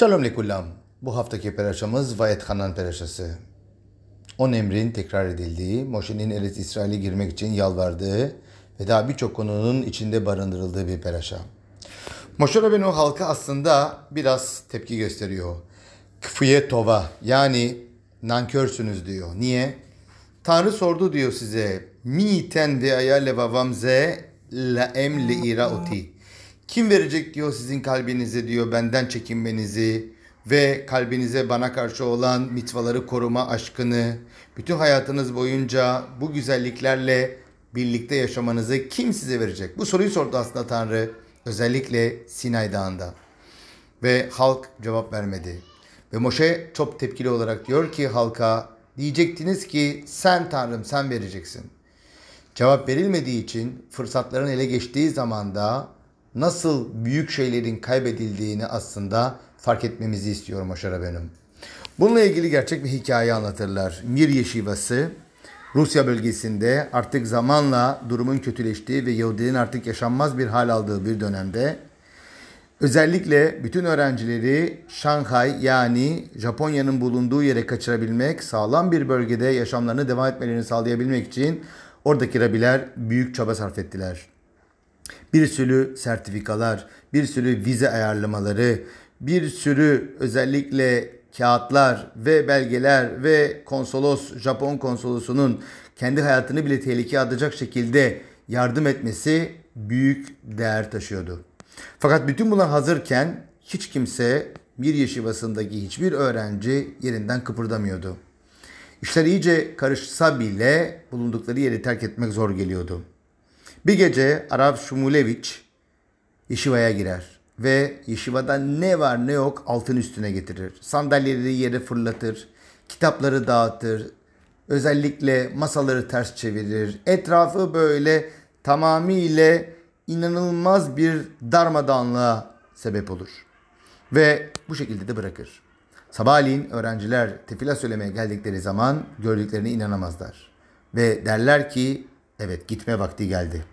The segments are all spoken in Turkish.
Şalom lekullam. Bu haftaki peraşamız Vayet Hanan peraşası. On emrin tekrar edildiği, Moşe'nin Eretz İsrail'e girmek için yalvardığı ve daha birçok konunun içinde barındırıldığı bir peraşa. Moşe Rabbeinu halka aslında biraz tepki gösteriyor. Kfuye tova yani nankörsünüz diyor. Niye? Tanrı sordu diyor size. Mi ten ve aya vavam ze la em le ira uti. Kim verecek diyor sizin kalbinize diyor benden çekinmenizi ve kalbinize bana karşı olan mitvaları koruma aşkını bütün hayatınız boyunca bu güzelliklerle birlikte yaşamanızı kim size verecek? Bu soruyu sordu aslında Tanrı özellikle Sinay Dağı'nda. Ve halk cevap vermedi. Ve Moşe çok tepkili olarak diyor ki halka diyecektiniz ki sen Tanrım sen vereceksin. Cevap verilmediği için fırsatların ele geçtiği zamanda nasıl büyük şeylerin kaybedildiğini aslında fark etmemizi istiyorum Aşara benim. Bununla ilgili gerçek bir hikaye anlatırlar. Mir Yeşivası Rusya bölgesinde artık zamanla durumun kötüleştiği ve Yahudilerin artık yaşanmaz bir hal aldığı bir dönemde özellikle bütün öğrencileri Şanghay yani Japonya'nın bulunduğu yere kaçırabilmek, sağlam bir bölgede yaşamlarını devam etmelerini sağlayabilmek için oradaki rabiler büyük çaba sarf ettiler bir sürü sertifikalar, bir sürü vize ayarlamaları, bir sürü özellikle kağıtlar ve belgeler ve konsolos Japon konsolosunun kendi hayatını bile tehlikeye atacak şekilde yardım etmesi büyük değer taşıyordu. Fakat bütün bunlar hazırken hiç kimse bir yeşivasındaki hiçbir öğrenci yerinden kıpırdamıyordu. İşler iyice karışsa bile bulundukları yeri terk etmek zor geliyordu. Bir gece Arap Şumuleviç Yeşiva'ya girer ve Yeşiva'da ne var ne yok altın üstüne getirir. Sandalyeleri yere fırlatır, kitapları dağıtır, özellikle masaları ters çevirir. Etrafı böyle tamamıyla inanılmaz bir darmadanlığa sebep olur. Ve bu şekilde de bırakır. Sabahleyin öğrenciler tefila söylemeye geldikleri zaman gördüklerine inanamazlar. Ve derler ki evet gitme vakti geldi.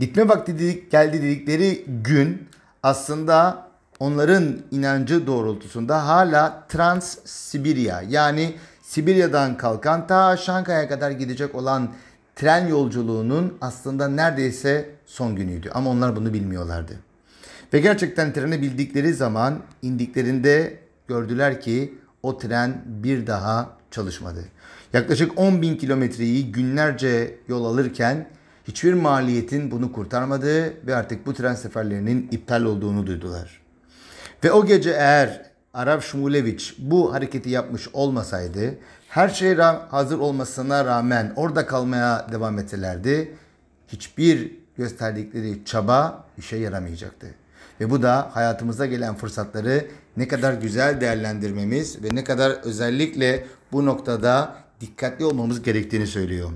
Dikme vakti dedik, geldi dedikleri gün aslında onların inancı doğrultusunda hala Trans Sibirya yani Sibirya'dan kalkan ta Şankaya kadar gidecek olan tren yolculuğunun aslında neredeyse son günüydü. Ama onlar bunu bilmiyorlardı. Ve gerçekten treni bildikleri zaman indiklerinde gördüler ki o tren bir daha çalışmadı. Yaklaşık 10 bin kilometreyi günlerce yol alırken hiçbir maliyetin bunu kurtarmadığı ve artık bu tren seferlerinin iptal olduğunu duydular. Ve o gece eğer Arap Shmulevich bu hareketi yapmış olmasaydı, her şeye hazır olmasına rağmen orada kalmaya devam etselerdi, hiçbir gösterdikleri çaba işe yaramayacaktı. Ve bu da hayatımıza gelen fırsatları ne kadar güzel değerlendirmemiz ve ne kadar özellikle bu noktada dikkatli olmamız gerektiğini söylüyor.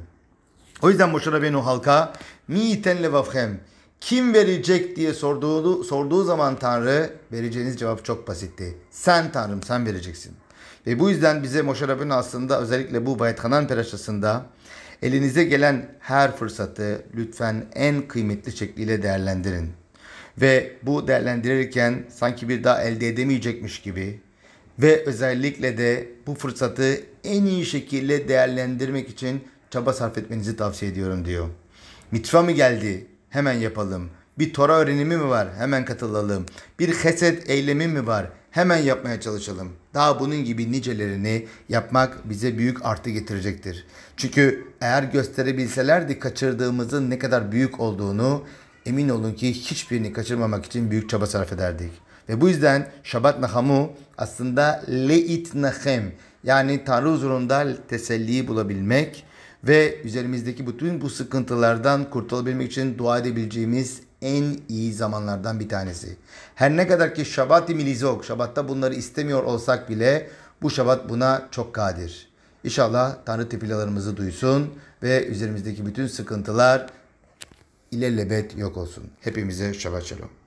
O yüzden Moşe Rabbeinu halka miten levavhem kim verecek diye sorduğu, sorduğu zaman Tanrı vereceğiniz cevap çok basitti. Sen Tanrım sen vereceksin. Ve bu yüzden bize Moşe Rabbeinu aslında özellikle bu Bayat Hanan Peraşası'nda elinize gelen her fırsatı lütfen en kıymetli şekliyle değerlendirin. Ve bu değerlendirirken sanki bir daha elde edemeyecekmiş gibi ve özellikle de bu fırsatı en iyi şekilde değerlendirmek için çaba sarf etmenizi tavsiye ediyorum diyor. Mitva mı geldi? Hemen yapalım. Bir Tora öğrenimi mi var? Hemen katılalım. Bir heset eylemi mi var? Hemen yapmaya çalışalım. Daha bunun gibi nicelerini yapmak bize büyük artı getirecektir. Çünkü eğer gösterebilselerdi kaçırdığımızın ne kadar büyük olduğunu emin olun ki hiçbirini kaçırmamak için büyük çaba sarf ederdik. Ve bu yüzden Şabat Nahamu aslında Leit Nahem yani Tanrı huzurunda teselliyi bulabilmek ve üzerimizdeki bütün bu sıkıntılardan kurtulabilmek için dua edebileceğimiz en iyi zamanlardan bir tanesi. Her ne kadar ki Şabat-i Milizok, Şabat'ta bunları istemiyor olsak bile bu Şabat buna çok kadir. İnşallah Tanrı tepilalarımızı duysun ve üzerimizdeki bütün sıkıntılar ilelebet yok olsun. Hepimize Şabat Şalom.